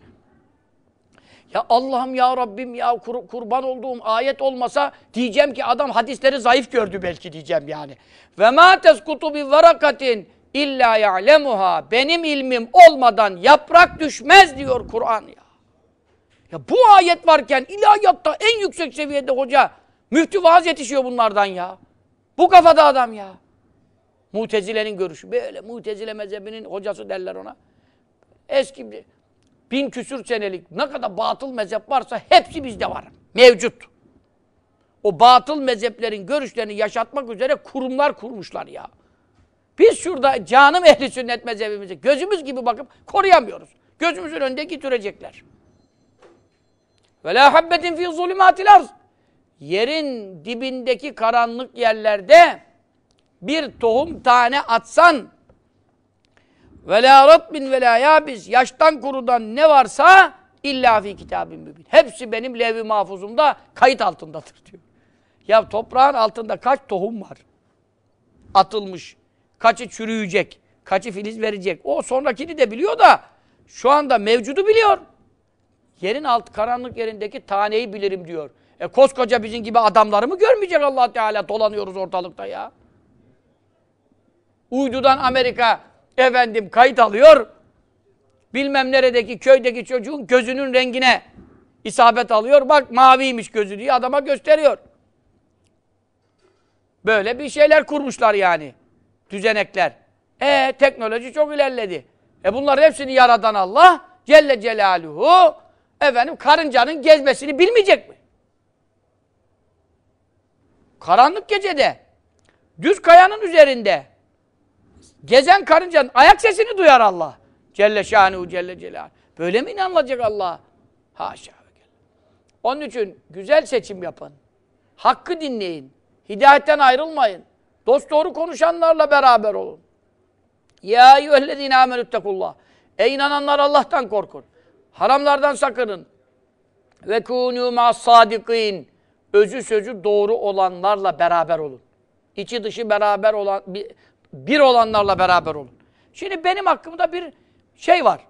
Ya Allah'ım ya Rabbim ya kur, kurban olduğum ayet olmasa diyeceğim ki adam hadisleri zayıf gördü belki diyeceğim yani. Ve ma teskutu bi varakatin İlla ya'lemuha benim ilmim olmadan yaprak düşmez diyor Kur'an ya. Ya bu ayet varken ilahiyatta en yüksek seviyede hoca müftü vaaz yetişiyor bunlardan ya. Bu kafada adam ya. Mutezile'nin görüşü böyle. Mutezile mezhebinin hocası derler ona. Eski bir bin küsür senelik ne kadar batıl mezhep varsa hepsi bizde var. Mevcut. O batıl mezheplerin görüşlerini yaşatmak üzere kurumlar kurmuşlar ya. Biz şurada canım ehli sünnet mezhebimize gözümüz gibi bakıp koruyamıyoruz. Gözümüzün önünde gitürecekler. Ve la habbetin fi zulümatil Yerin dibindeki karanlık yerlerde bir tohum tane atsan ve la ratbin ve la yabis yaştan kurudan ne varsa illa fi kitabim mübin. Hepsi benim levh-i mahfuzumda kayıt altındadır diyor. Ya toprağın altında kaç tohum var? Atılmış. Kaçı çürüyecek, kaçı filiz verecek. O sonrakini de biliyor da şu anda mevcudu biliyor. Yerin alt karanlık yerindeki taneyi bilirim diyor. E koskoca bizim gibi adamları mı görmeyecek allah Teala? Dolanıyoruz ortalıkta ya. Uydudan Amerika efendim kayıt alıyor. Bilmem neredeki köydeki çocuğun gözünün rengine isabet alıyor. Bak maviymiş gözü diye adama gösteriyor. Böyle bir şeyler kurmuşlar yani düzenekler. E teknoloji çok ilerledi. E bunların hepsini yaradan Allah Celle Celaluhu efendim karıncanın gezmesini bilmeyecek mi? Karanlık gecede düz kayanın üzerinde gezen karıncanın ayak sesini duyar Allah. Celle Şanuhu Celle Celaluhu. Böyle mi inanılacak Allah'a? Haşa. Onun için güzel seçim yapın. Hakkı dinleyin. Hidayetten ayrılmayın. Dost doğru konuşanlarla beraber olun. Ya eyyühellezine amenüttekullah. Ey inananlar Allah'tan korkun. Haramlardan sakının. Ve kûnû ma'as-sâdikîn. Özü sözü doğru olanlarla beraber olun. İçi dışı beraber olan, bir bir olanlarla beraber olun. Şimdi benim hakkımda bir şey var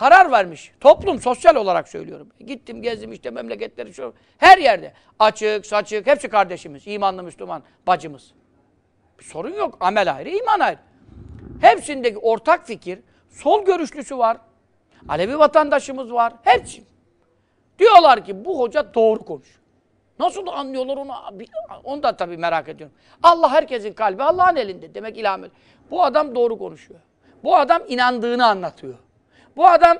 karar vermiş. Toplum sosyal olarak söylüyorum. Gittim gezdim işte memleketleri şu her yerde. Açık, saçık hepsi kardeşimiz. İmanlı Müslüman bacımız. Bir sorun yok. Amel ayrı, iman ayrı. Hepsindeki ortak fikir sol görüşlüsü var. Alevi vatandaşımız var. Hepsi. Diyorlar ki bu hoca doğru konuş. Nasıl anlıyorlar onu? Onu da tabii merak ediyorum. Allah herkesin kalbi Allah'ın elinde. Demek ilham. Bu adam doğru konuşuyor. Bu adam inandığını anlatıyor. Bu adam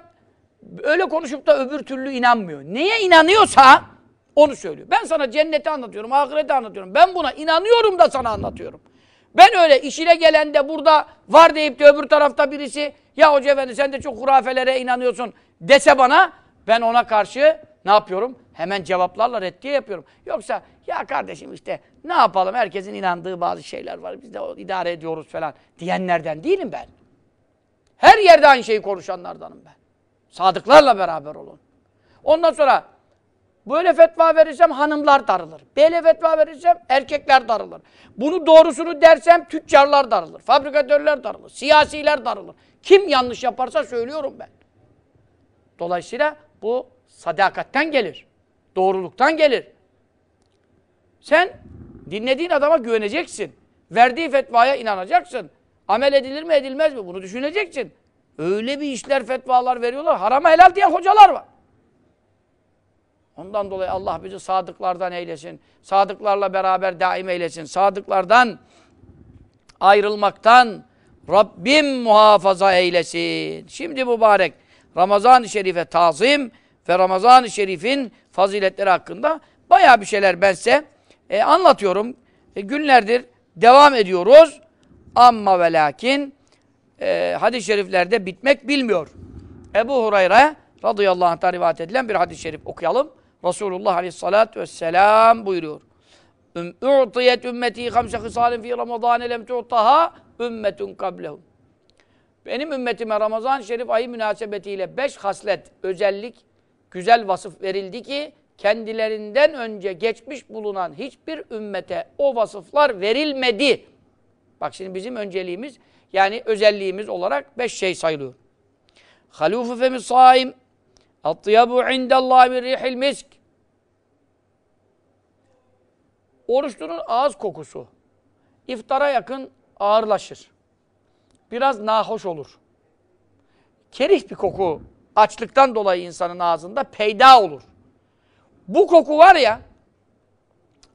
öyle konuşup da öbür türlü inanmıyor. Neye inanıyorsa onu söylüyor. Ben sana cenneti anlatıyorum, ahireti anlatıyorum. Ben buna inanıyorum da sana anlatıyorum. Ben öyle işine gelende burada var deyip de öbür tarafta birisi ya hoca efendi sen de çok hurafelere inanıyorsun dese bana ben ona karşı ne yapıyorum? Hemen cevaplarla reddiye yapıyorum. Yoksa ya kardeşim işte ne yapalım herkesin inandığı bazı şeyler var biz de o idare ediyoruz falan diyenlerden değilim ben. Her yerde aynı şeyi konuşanlardanım ben. Sadıklarla beraber olun. Ondan sonra böyle fetva verirsem hanımlar darılır. Böyle fetva verirsem erkekler darılır. Bunu doğrusunu dersem tüccarlar darılır. Fabrikatörler darılır. Siyasiler darılır. Kim yanlış yaparsa söylüyorum ben. Dolayısıyla bu sadakatten gelir. Doğruluktan gelir. Sen dinlediğin adama güveneceksin. Verdiği fetvaya inanacaksın. Amel edilir mi edilmez mi? Bunu düşüneceksin. Öyle bir işler, fetvalar veriyorlar. Harama helal diye hocalar var. Ondan dolayı Allah bizi sadıklardan eylesin. Sadıklarla beraber daim eylesin. Sadıklardan ayrılmaktan Rabbim muhafaza eylesin. Şimdi mübarek Ramazan-ı Şerif'e tazim ve Ramazan-ı Şerif'in faziletleri hakkında baya bir şeyler ben size e, anlatıyorum. E, günlerdir devam ediyoruz. Amma ve lakin e, hadis-i şeriflerde bitmek bilmiyor. Ebu Hureyre radıyallahu anh rivayet edilen bir hadis-i şerif okuyalım. Resulullah aleyhissalatü vesselam buyuruyor. Ü'tiyet ümmeti hamse hısalin fi Ramazan lem tu'taha ümmetun kablehum. Benim ümmetime ramazan Şerif ayı münasebetiyle beş haslet, özellik, güzel vasıf verildi ki kendilerinden önce geçmiş bulunan hiçbir ümmete o vasıflar verilmedi Bak şimdi bizim önceliğimiz yani özelliğimiz olarak beş şey sayılıyor. Halufu femi saim Attıyabu indallahi min rihil misk Oruçlunun ağız kokusu iftara yakın ağırlaşır. Biraz nahoş olur. Kerih bir koku açlıktan dolayı insanın ağzında peyda olur. Bu koku var ya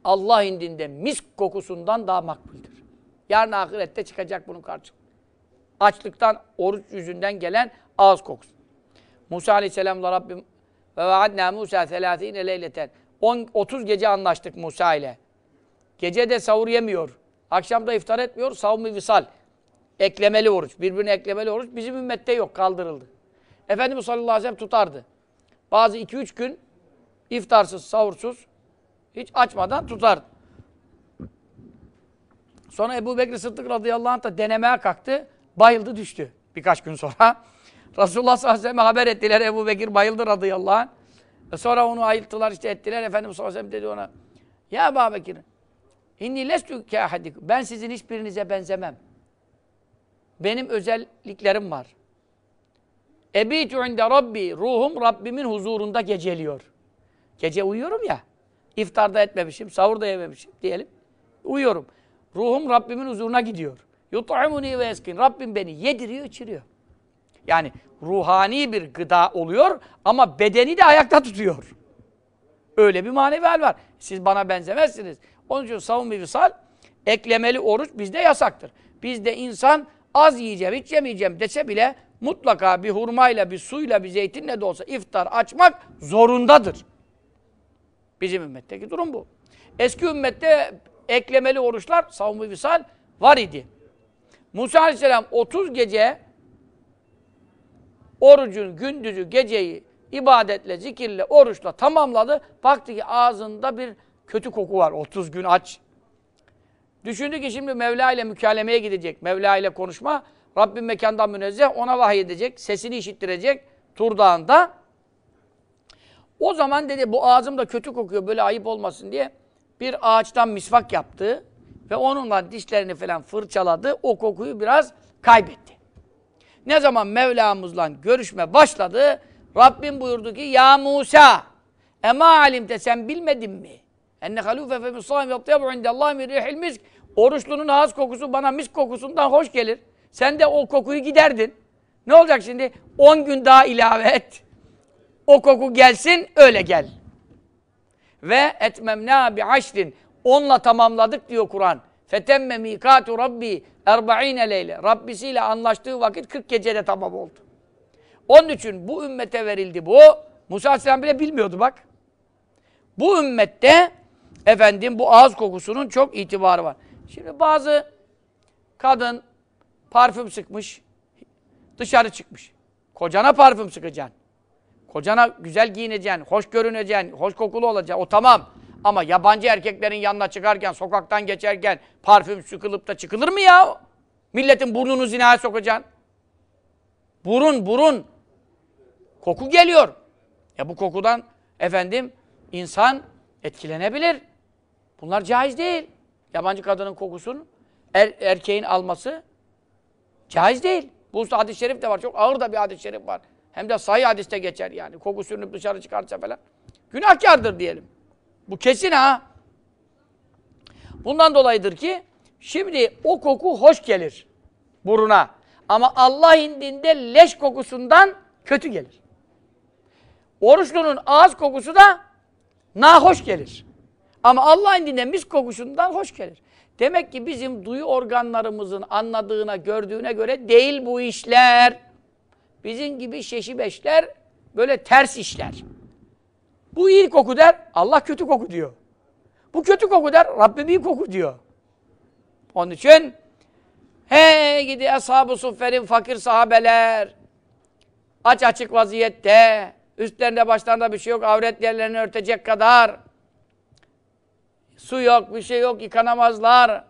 Allah indinde misk kokusundan daha makbuldür. Yarın ahirette çıkacak bunun karşılığı. Açlıktan, oruç yüzünden gelen ağız kokusu. Musa aleyhisselamla Rabbim ve vaadna Musa selâsîne leyleten. 30 gece anlaştık Musa ile. Gece de sahur yemiyor. Akşam da iftar etmiyor. Savmi visal. Eklemeli oruç. Birbirine eklemeli oruç. Bizim ümmette yok. Kaldırıldı. Efendimiz sallallahu aleyhi ve sellem tutardı. Bazı 2-3 gün iftarsız, sahursuz hiç açmadan tutardı. Sonra Ebu Bekir Sıddık radıyallahu anh da denemeye kalktı. Bayıldı düştü birkaç gün sonra. [LAUGHS] Resulullah sallallahu aleyhi ve sellem'e haber ettiler. Ebu Bekir bayıldı radıyallahu anh. E sonra onu ayılttılar işte ettiler. Efendim sallallahu aleyhi ve sellem dedi ona. Ya Ebu Bekir. İnni lestü kâhedik. Ben sizin hiçbirinize benzemem. Benim özelliklerim var. Ebitü inde Rabbi. Ruhum Rabbimin huzurunda geceliyor. Gece uyuyorum ya. İftarda etmemişim, sahurda yememişim diyelim. Uyuyorum. Ruhum Rabbimin huzuruna gidiyor. Yut'imuni ve eskin. Rabbim beni yediriyor, içiriyor. Yani ruhani bir gıda oluyor ama bedeni de ayakta tutuyor. Öyle bir manevi hal var. Siz bana benzemezsiniz. Onun için savun bir visal, eklemeli oruç bizde yasaktır. Bizde insan az yiyeceğim, hiç yemeyeceğim dese bile mutlaka bir hurmayla, bir suyla, bir zeytinle de olsa iftar açmak zorundadır. Bizim ümmetteki durum bu. Eski ümmette eklemeli oruçlar, savunmu visal var idi. Musa Aleyhisselam 30 gece orucun gündüzü, geceyi ibadetle, zikirle, oruçla tamamladı. Baktı ki ağzında bir kötü koku var. 30 gün aç. Düşündü ki şimdi Mevla ile mükalemeye gidecek. Mevla ile konuşma. Rabbim mekandan münezzeh ona vahiy edecek. Sesini işittirecek. Tur Dağı'nda. O zaman dedi bu ağzım da kötü kokuyor böyle ayıp olmasın diye bir ağaçtan misvak yaptı ve onunla dişlerini falan fırçaladı. O kokuyu biraz kaybetti. Ne zaman Mevlamızla görüşme başladı, Rabbim buyurdu ki Ya Musa, ema alimte sen bilmedin mi? Enne halufe fe misâim yattıyab'u indellâhi min rihil misk. Oruçlunun ağız kokusu bana misk kokusundan hoş gelir. Sen de o kokuyu giderdin. Ne olacak şimdi? 10 gün daha ilave et. O koku gelsin, öyle gel. Ve etmemna bi aşrin. onla tamamladık diyor Kur'an. Fetemme mikatu rabbi 40 leyle. Rabbisiyle anlaştığı vakit 40 gecede tamam oldu. Onun için bu ümmete verildi bu. Musa Aleyhisselam bile bilmiyordu bak. Bu ümmette efendim bu ağız kokusunun çok itibarı var. Şimdi bazı kadın parfüm sıkmış, dışarı çıkmış. Kocana parfüm sıkacaksın. Kocana güzel giyineceksin, hoş görüneceksin, hoş kokulu olacaksın. O tamam. Ama yabancı erkeklerin yanına çıkarken, sokaktan geçerken parfüm sıkılıp da çıkılır mı ya? Milletin burnunu zinaya sokacaksın. Burun, burun. Koku geliyor. Ya bu kokudan efendim insan etkilenebilir. Bunlar caiz değil. Yabancı kadının kokusunu er, erkeğin alması caiz değil. Bu hadis-i şerif de var. Çok ağır da bir hadis-i şerif var. Hem de sahih hadiste geçer yani. Koku sürünüp dışarı çıkarsa falan. Günahkardır diyelim. Bu kesin ha. Bundan dolayıdır ki şimdi o koku hoş gelir buruna. Ama Allah indinde leş kokusundan kötü gelir. Oruçlunun ağız kokusu da nahoş gelir. Ama Allah indinde mis kokusundan hoş gelir. Demek ki bizim duyu organlarımızın anladığına, gördüğüne göre değil bu işler. Bizim gibi şeşi beşler böyle ters işler. Bu iyi koku der, Allah kötü koku diyor. Bu kötü koku der, Rabbim iyi koku diyor. Onun için he gidi ashab-ı sufferin fakir sahabeler aç açık vaziyette üstlerinde başlarında bir şey yok, avret yerlerini örtecek kadar su yok, bir şey yok, yıkanamazlar.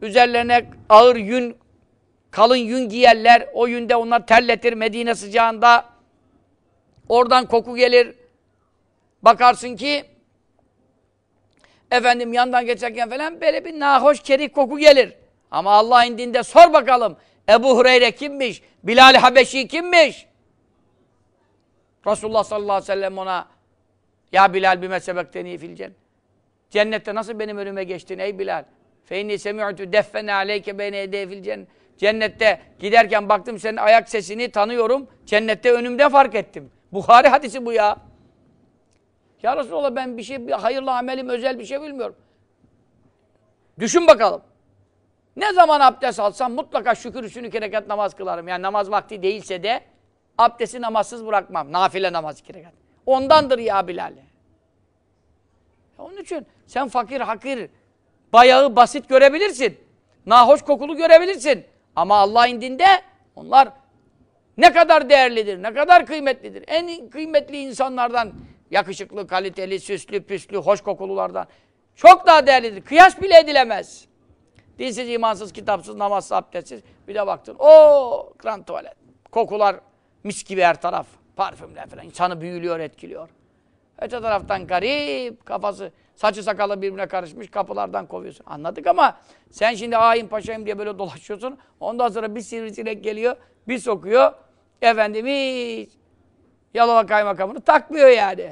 Üzerlerine ağır yün Kalın yün giyerler. O yünde onlar terletir Medine sıcağında. Oradan koku gelir. Bakarsın ki efendim yandan geçerken falan böyle bir nahoş kerik koku gelir. Ama Allah indinde sor bakalım. Ebu Hureyre kimmiş? Bilal Habeşi kimmiş? Resulullah sallallahu aleyhi ve sellem ona ya Bilal bir mesebekteni fil cennet. Cennette nasıl benim önüme geçtin ey Bilal? Fe inni semi'tu deffen aleyke beyne edefil filcen? Cennette giderken baktım senin ayak sesini tanıyorum. Cennette önümde fark ettim. Bukhari hadisi bu ya. Ya Resulallah ben bir şey, bir hayırlı amelim, özel bir şey bilmiyorum. Düşün bakalım. Ne zaman abdest alsam mutlaka şükür üstünü iki rekat namaz kılarım. Yani namaz vakti değilse de abdesti namazsız bırakmam. Nafile namaz iki rekat. Ondandır ya Bilal. Onun için sen fakir, hakir, bayağı basit görebilirsin. Nahoş kokulu görebilirsin. Ama Allah indinde onlar ne kadar değerlidir, ne kadar kıymetlidir. En kıymetli insanlardan, yakışıklı, kaliteli, süslü, püslü, hoş kokululardan çok daha değerlidir. Kıyas bile edilemez. Dinsiz, imansız, kitapsız, namazsız, abdestsiz. Bir de baktın, o kran tuvalet. Kokular mis gibi her taraf. Parfümler falan. İnsanı büyülüyor, etkiliyor. Öte taraftan garip, kafası Saçı sakalı birbirine karışmış kapılardan kovuyorsun. Anladık ama sen şimdi ayin paşayım diye böyle dolaşıyorsun. Ondan sonra bir sivrisinek geliyor, bir sokuyor. Efendim hiç Yalova kaymakamını takmıyor yani.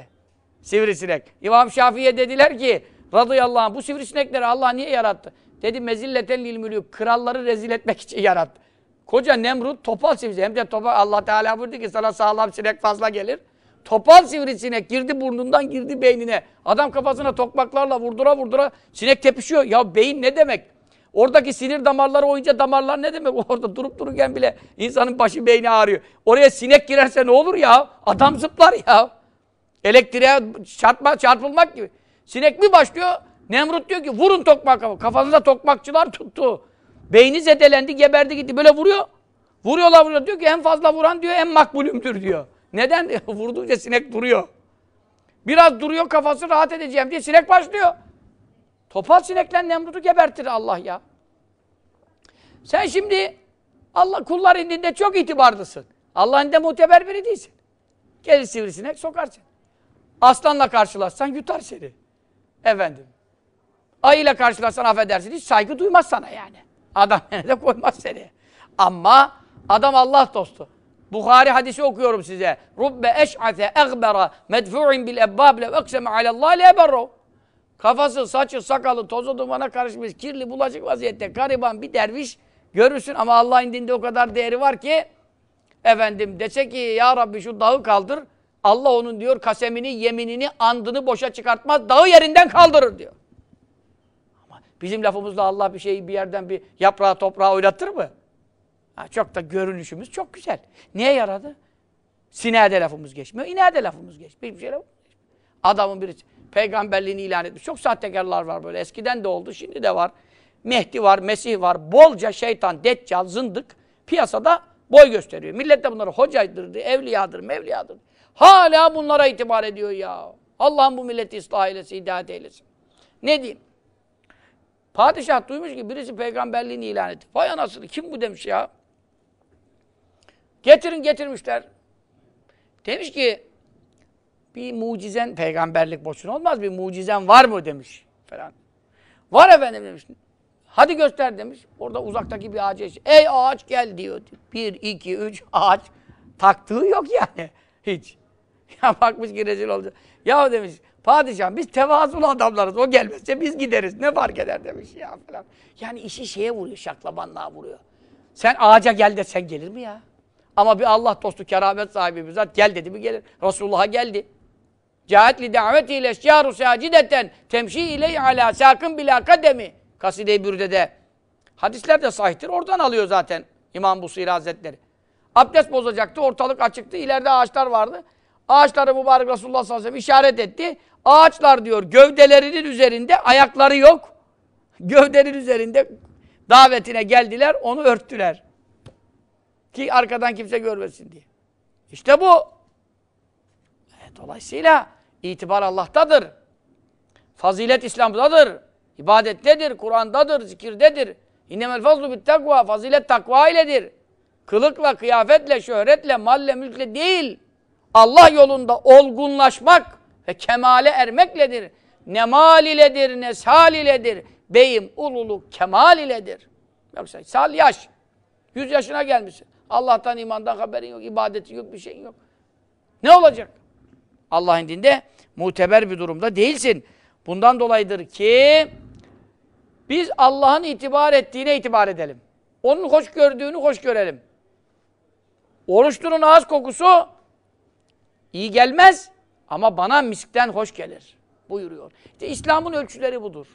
Sivrisinek. İmam Şafii'ye dediler ki radıyallahu anh bu sivrisinekleri Allah niye yarattı? Dedi mezilleten lil mülük. Kralları rezil etmek için yarattı. Koca Nemrut topal sivrisinek. Hem de topal Allah Teala buyurdu ki sana sağlam sinek fazla gelir. Topal sivrisinek girdi burnundan girdi beynine. Adam kafasına tokmaklarla vurdura vurdura sinek tepişiyor. Ya beyin ne demek? Oradaki sinir damarları oyunca damarlar ne demek? [LAUGHS] Orada durup dururken bile insanın başı beyni ağrıyor. Oraya sinek girerse ne olur ya? Adam zıplar ya. Elektriğe çarpma, çarpılmak gibi. Sinek mi başlıyor? Nemrut diyor ki vurun tokmak. Kafanıza tokmakçılar tuttu. Beyni zedelendi, geberdi gitti. Böyle vuruyor. Vuruyorlar vuruyor. Diyor ki en fazla vuran diyor en makbulümdür diyor. Neden? [LAUGHS] Vurdukça sinek duruyor. Biraz duruyor kafası rahat edeceğim diye sinek başlıyor. Topal sinekle Nemrut'u gebertir Allah ya. Sen şimdi Allah kullar indinde çok itibarlısın. Allah'ın indinde muteber biri değilsin. Gelir sivrisinek sokar seni. Aslanla karşılaşsan yutar seni. Efendim. Ayıyla karşılaşsan affedersin. Hiç saygı duymaz sana yani. Adam de [LAUGHS] koymaz seni. Ama adam Allah dostu. Bukhari hadisi okuyorum size. Rubbe eş'ate egbera medfu'in bil ebbab lev ekseme alallah leberro. Kafası, saçı, sakalı, tozu dumana karışmış, kirli, bulaşık vaziyette gariban bir derviş görürsün ama Allah'ın dinde o kadar değeri var ki efendim dese ki ya Rabbi şu dağı kaldır. Allah onun diyor kasemini, yeminini, andını boşa çıkartmaz. Dağı yerinden kaldırır diyor. Ama bizim lafımızla Allah bir şeyi bir yerden bir yaprağı toprağa oynatır mı? çok da görünüşümüz çok güzel. Niye yaradı? Sinede lafımız geçmiyor, inade lafımız geçmiyor. Hiçbir şey lafımız Adamın birisi peygamberliğini ilan etmiş. Çok sahtekarlar var böyle. Eskiden de oldu, şimdi de var. Mehdi var, Mesih var. Bolca şeytan, deccal, zındık piyasada boy gösteriyor. Millet de bunları hocadır, evliyadır, mevliyadır. Hala bunlara itibar ediyor ya. Allah'ın bu milleti ıslah eylesin, hidayet eylesin. Ne diyeyim? Padişah duymuş ki birisi peygamberliğini ilan etti. Vay anasını kim bu demiş ya. Getirin getirmişler. Demiş ki bir mucizen peygamberlik boşuna olmaz bir mucizen var mı demiş falan. Var efendim demiş. Hadi göster demiş. Orada uzaktaki bir ağaç. ey ağaç gel diyor. Bir, iki, üç ağaç taktığı yok yani [LAUGHS] hiç. [LAUGHS] Ya bakmış ki rezil oldu. Ya demiş padişah biz tevazulu adamlarız. O gelmezse biz gideriz. Ne fark eder demiş ya falan. Yani işi şeye vuruyor şaklabanlığa vuruyor. Sen ağaca gel de sen gelir mi ya? Ama bir Allah dostu, keramet sahibi bir zat gel dedi mi gelir. Resulullah'a geldi. Cahat li davetiyle eşyaru sacideten temşi ile ala sakın bila kademi. Kaside-i Bürde'de. Hadisler de sahihtir. Oradan alıyor zaten İmam Busiri Hazretleri. Abdest bozacaktı. Ortalık açıktı. İleride ağaçlar vardı. Ağaçları mübarek Resulullah sallallahu aleyhi ve sellem işaret etti. Ağaçlar diyor gövdelerinin üzerinde ayakları yok. Gövdenin üzerinde davetine geldiler. Onu örttüler. Ki arkadan kimse görmesin diye. İşte bu. E, dolayısıyla itibar Allah'tadır. Fazilet İslam'dadır. İbadettedir, Kur'an'dadır, zikirdedir. İnnemel fazlu bit takva, fazilet takva iledir. Kılıkla, kıyafetle, şöhretle, malle, mülkle değil. Allah yolunda olgunlaşmak ve kemale ermekledir. Nemal iledir, neshal iledir. Beyim, ululuk, kemal iledir. Yoksa sal yaş. Yüz yaşına gelmişsin. Allah'tan imandan haberin yok, ibadetin yok, bir şeyin yok. Ne olacak? Allah'ın dinde muteber bir durumda değilsin. Bundan dolayıdır ki biz Allah'ın itibar ettiğine itibar edelim. Onun hoş gördüğünü hoş görelim. Oruçlunun ağız kokusu iyi gelmez ama bana miskten hoş gelir buyuruyor. İşte İslam'ın ölçüleri budur.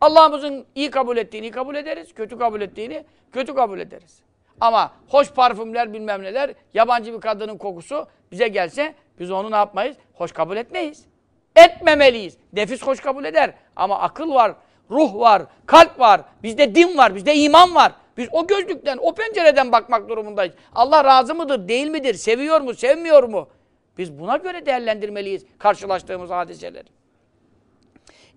Allah'ımızın iyi kabul ettiğini kabul ederiz, kötü kabul ettiğini kötü kabul ederiz. Ama hoş parfümler bilmem neler, yabancı bir kadının kokusu bize gelse biz onu ne yapmayız? Hoş kabul etmeyiz. Etmemeliyiz. Nefis hoş kabul eder. Ama akıl var, ruh var, kalp var, bizde din var, bizde iman var. Biz o gözlükten, o pencereden bakmak durumundayız. Allah razı mıdır, değil midir, seviyor mu, sevmiyor mu? Biz buna göre değerlendirmeliyiz karşılaştığımız hadiseleri.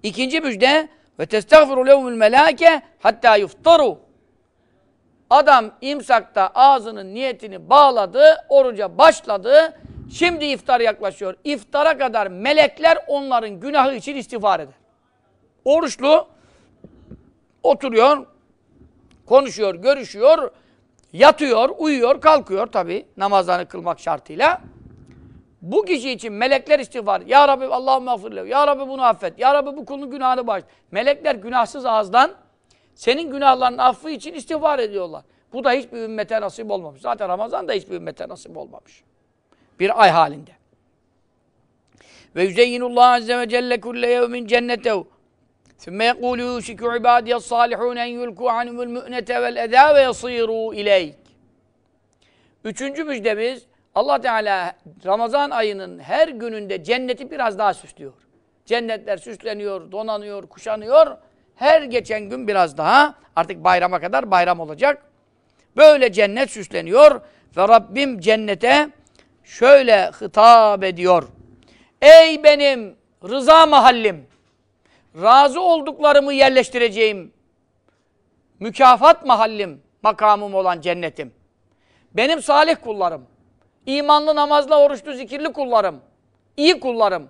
İkinci müjde ve testağfiru lehumul melâke hatta yuftaru. Adam imsakta ağzının niyetini bağladı, oruca başladı. Şimdi iftar yaklaşıyor. İftara kadar melekler onların günahı için istiğfar eder. Oruçlu oturuyor, konuşuyor, görüşüyor, yatıyor, uyuyor, kalkıyor tabi namazlarını kılmak şartıyla. Bu kişi için melekler istiğfar. Ya Rabbi Allah'ım mağfirlev. Ya Rabbi bunu affet. Ya Rabbi bu kulun günahını bağış. Melekler günahsız ağızdan senin günahlarının affı için istiğfar ediyorlar. Bu da hiçbir ümmete nasip olmamış. Zaten Ramazan da hiçbir ümmete nasip olmamış. Bir ay halinde. Ve yüzeyyinullah azze ve celle kulle yevmin cennetehu. Sümme yekulu yuşiku ibadiyas salihun en yulku anumul mü'nete vel edâ ve Üçüncü müjdemiz Allah Teala Ramazan ayının her gününde cenneti biraz daha süslüyor. Cennetler süsleniyor, donanıyor, kuşanıyor her geçen gün biraz daha artık bayrama kadar bayram olacak. Böyle cennet süsleniyor ve Rabbim cennete şöyle hitap ediyor. Ey benim rıza mahallim, razı olduklarımı yerleştireceğim, mükafat mahallim, makamım olan cennetim. Benim salih kullarım, imanlı namazla oruçlu zikirli kullarım, iyi kullarım.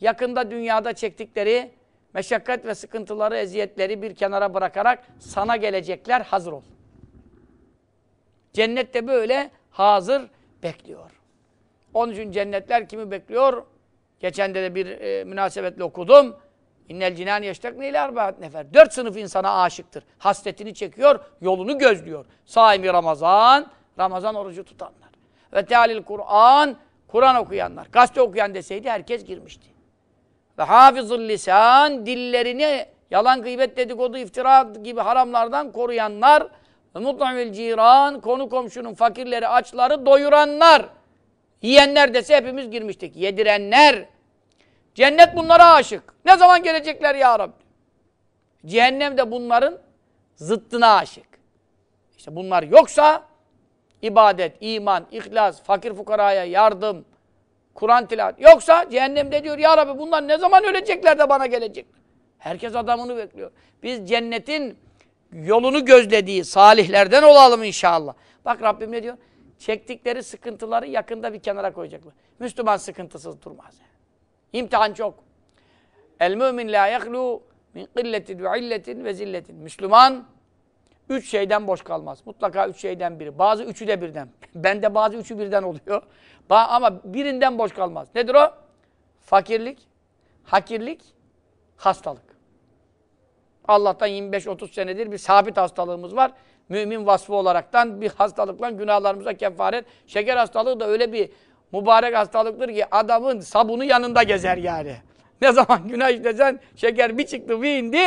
Yakında dünyada çektikleri Meşakkat ve sıkıntıları, eziyetleri bir kenara bırakarak sana gelecekler, hazır ol. Cennet de böyle hazır bekliyor. Onun için cennetler kimi bekliyor? Geçen de, bir e, münasebetle okudum. İnnel cinan yeştekne ile arbaat nefer. Dört sınıf insana aşıktır. Hasretini çekiyor, yolunu gözlüyor. Saimi Ramazan, Ramazan orucu tutanlar. Ve tealil Kur'an, Kur'an okuyanlar. Gazete okuyan deseydi herkes girmişti. Ve hafizul lisan dillerini yalan, gıybet, dedikodu, iftira gibi haramlardan koruyanlar ve mutlamil ciran konu komşunun fakirleri, açları doyuranlar. Yiyenler dese hepimiz girmiştik. Yedirenler. Cennet bunlara aşık. Ne zaman gelecekler ya Rabbi? Cehennem de bunların zıttına aşık. İşte bunlar yoksa ibadet, iman, ihlas, fakir fukaraya yardım, Kur'an tilavet. Yoksa cehennemde diyor ya Rabbi bunlar ne zaman ölecekler de bana gelecek. Herkes adamını bekliyor. Biz cennetin yolunu gözlediği salihlerden olalım inşallah. Bak Rabbim ne diyor? Çektikleri sıkıntıları yakında bir kenara koyacaklar. Müslüman sıkıntısız durmaz. İmtihan çok. El mümin la yahlu min qilletin ve illetin ve zilletin. Müslüman Üç şeyden boş kalmaz. Mutlaka üç şeyden biri. Bazı üçü de birden. [LAUGHS] Bende bazı üçü birden oluyor. Ba ama birinden boş kalmaz. Nedir o? Fakirlik, hakirlik, hastalık. Allah'tan 25-30 senedir bir sabit hastalığımız var. Mümin vasfı olaraktan bir hastalıkla günahlarımıza kefaret. Şeker hastalığı da öyle bir mübarek hastalıktır ki adamın sabunu yanında gezer yani. Ne zaman günah işlesen şeker bir çıktı bir indi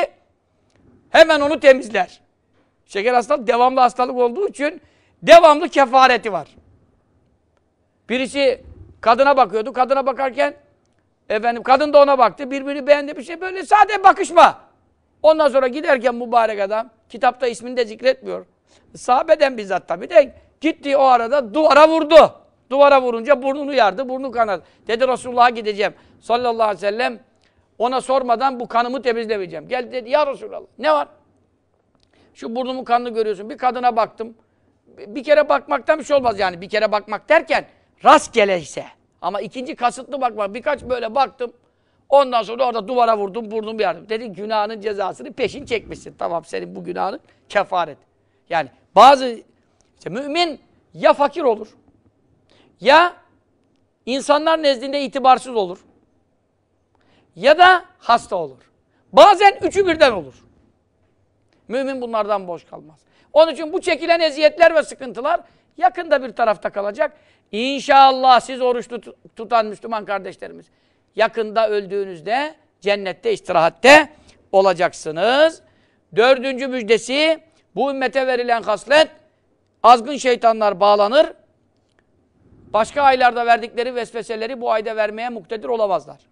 hemen onu temizler. Şeker hastalığı devamlı hastalık olduğu için devamlı kefareti var. Birisi kadına bakıyordu. Kadına bakarken efendim kadın da ona baktı. Birbirini beğendi bir şey böyle sade bakışma. Ondan sonra giderken mübarek adam kitapta ismini de zikretmiyor. Sahabeden bizzat tabi de gitti o arada duvara vurdu. Duvara vurunca burnunu yardı, burnu kanadı. Dedi Resulullah'a gideceğim. Sallallahu aleyhi ve sellem ona sormadan bu kanımı temizlemeyeceğim. Gel dedi ya Resulallah ne var? Şu burnumun kanını görüyorsun. Bir kadına baktım. Bir kere bakmaktan bir şey olmaz yani. Bir kere bakmak derken rastgele ise. Ama ikinci kasıtlı bakmak. Birkaç böyle baktım. Ondan sonra orada duvara vurdum, burnumu yardım. Dedi günahının cezasını peşin çekmişsin. Tamam senin bu günahın kefaret. Yani bazı işte mümin ya fakir olur ya insanlar nezdinde itibarsız olur ya da hasta olur. Bazen üçü birden olur. Mümin bunlardan boş kalmaz. Onun için bu çekilen eziyetler ve sıkıntılar yakında bir tarafta kalacak. İnşallah siz oruçlu tutan Müslüman kardeşlerimiz yakında öldüğünüzde cennette istirahatte olacaksınız. Dördüncü müjdesi bu ümmete verilen haslet azgın şeytanlar bağlanır. Başka aylarda verdikleri vesveseleri bu ayda vermeye muktedir olamazlar.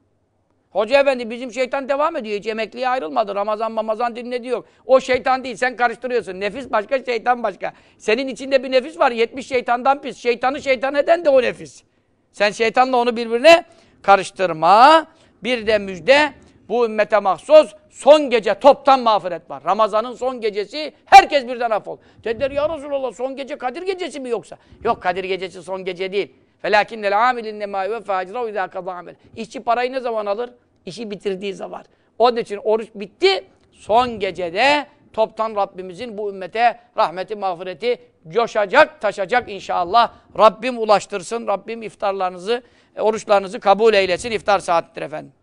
Hoca efendi bizim şeytan devam ediyor. Hiç emekliye ayrılmadı. Ramazan mamazan dinledi yok. O şeytan değil. Sen karıştırıyorsun. Nefis başka, şeytan başka. Senin içinde bir nefis var. 70 şeytandan pis. Şeytanı şeytan eden de o nefis. Sen şeytanla onu birbirine karıştırma. Bir de müjde bu ümmete mahsus son gece toptan mağfiret var. Ramazan'ın son gecesi herkes birden affol. Dediler ya Resulallah son gece Kadir gecesi mi yoksa? Yok Kadir gecesi son gece değil. Felakinnel amilin nemâ yuvefâ acrahu izâ kadâ amel. İşçi parayı ne zaman alır? İşi bitirdiği zaman. Onun için oruç bitti. Son gecede toptan Rabbimizin bu ümmete rahmeti, mağfireti coşacak, taşacak inşallah. Rabbim ulaştırsın. Rabbim iftarlarınızı, e, oruçlarınızı kabul eylesin. iftar saattir efendim.